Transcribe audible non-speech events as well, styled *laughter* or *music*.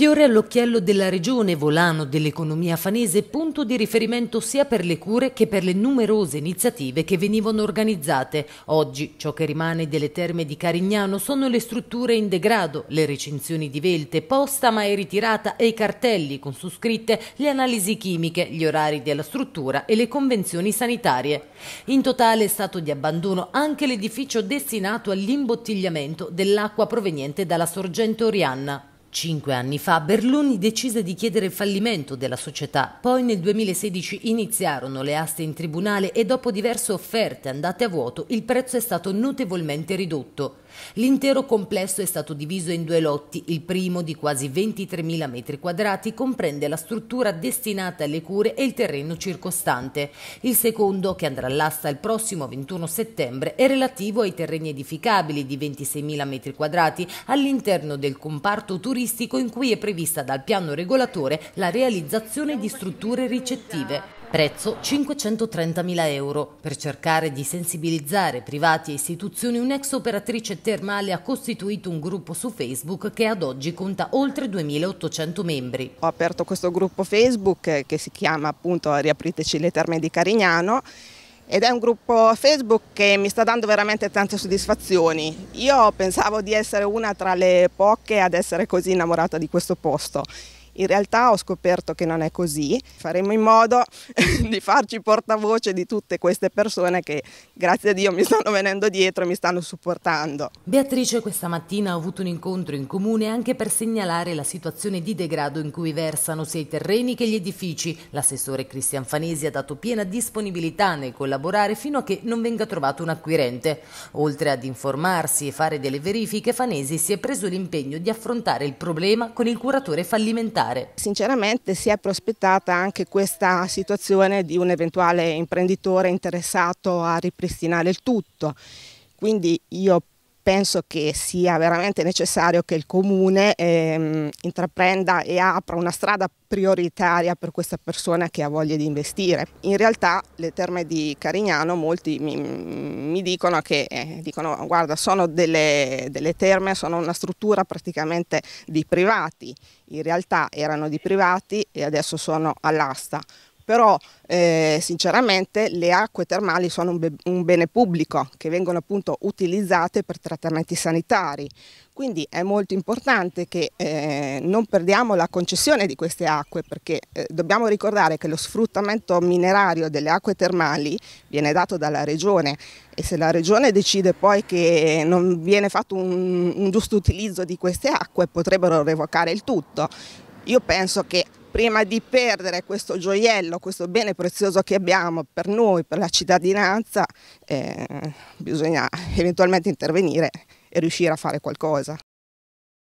Fiore all'occhiello della regione, volano dell'economia fanese, punto di riferimento sia per le cure che per le numerose iniziative che venivano organizzate. Oggi ciò che rimane delle terme di Carignano sono le strutture in degrado, le recinzioni di velte, posta ma ritirata e i cartelli con su scritte le analisi chimiche, gli orari della struttura e le convenzioni sanitarie. In totale è stato di abbandono anche l'edificio destinato all'imbottigliamento dell'acqua proveniente dalla sorgente Orianna. Cinque anni fa Berluni decise di chiedere il fallimento della società, poi nel 2016 iniziarono le aste in tribunale e dopo diverse offerte andate a vuoto il prezzo è stato notevolmente ridotto. L'intero complesso è stato diviso in due lotti, il primo di quasi 23.000 metri quadrati comprende la struttura destinata alle cure e il terreno circostante, il secondo che andrà all'asta il prossimo 21 settembre è relativo ai terreni edificabili di 26.000 metri quadrati all'interno del comparto turistico turistico in cui è prevista dal piano regolatore la realizzazione di strutture ricettive. Prezzo 530.000 euro per cercare di sensibilizzare privati e istituzioni. Un'ex operatrice termale ha costituito un gruppo su Facebook che ad oggi conta oltre 2.800 membri. Ho aperto questo gruppo Facebook eh, che si chiama appunto Riapriteci le terme di Carignano ed è un gruppo Facebook che mi sta dando veramente tante soddisfazioni. Io pensavo di essere una tra le poche ad essere così innamorata di questo posto. In realtà ho scoperto che non è così, faremo in modo *laughs* di farci portavoce di tutte queste persone che grazie a Dio mi stanno venendo dietro e mi stanno supportando. Beatrice questa mattina ha avuto un incontro in comune anche per segnalare la situazione di degrado in cui versano sia i terreni che gli edifici. L'assessore Cristian Fanesi ha dato piena disponibilità nel collaborare fino a che non venga trovato un acquirente. Oltre ad informarsi e fare delle verifiche, Fanesi si è preso l'impegno di affrontare il problema con il curatore fallimentare fare. Sinceramente si è prospettata anche questa situazione di un eventuale imprenditore interessato a ripristinare il tutto. Quindi io penso che sia veramente necessario che il comune ehm, intraprenda e apra una strada prioritaria per questa persona che ha voglia di investire. In realtà le terme di Carignano molti mi, mi dicono che eh, dicono, guarda, sono delle, delle terme, sono una struttura praticamente di privati, in realtà erano di privati e adesso sono all'asta però eh, sinceramente le acque termali sono un, be un, bene pubblico che vengono appunto utilizzate per trattamenti sanitari, quindi è molto importante che eh, non perdiamo la concessione di queste acque perché eh, dobbiamo ricordare che lo sfruttamento minerario delle acque termali viene dato dalla regione e se la regione decide poi che non viene fatto un, un giusto utilizzo di queste acque potrebbero revocare il tutto. Io penso che prima di perdere questo gioiello, questo bene prezioso che abbiamo per noi, per la cittadinanza, eh, bisogna eventualmente intervenire e riuscire a fare qualcosa.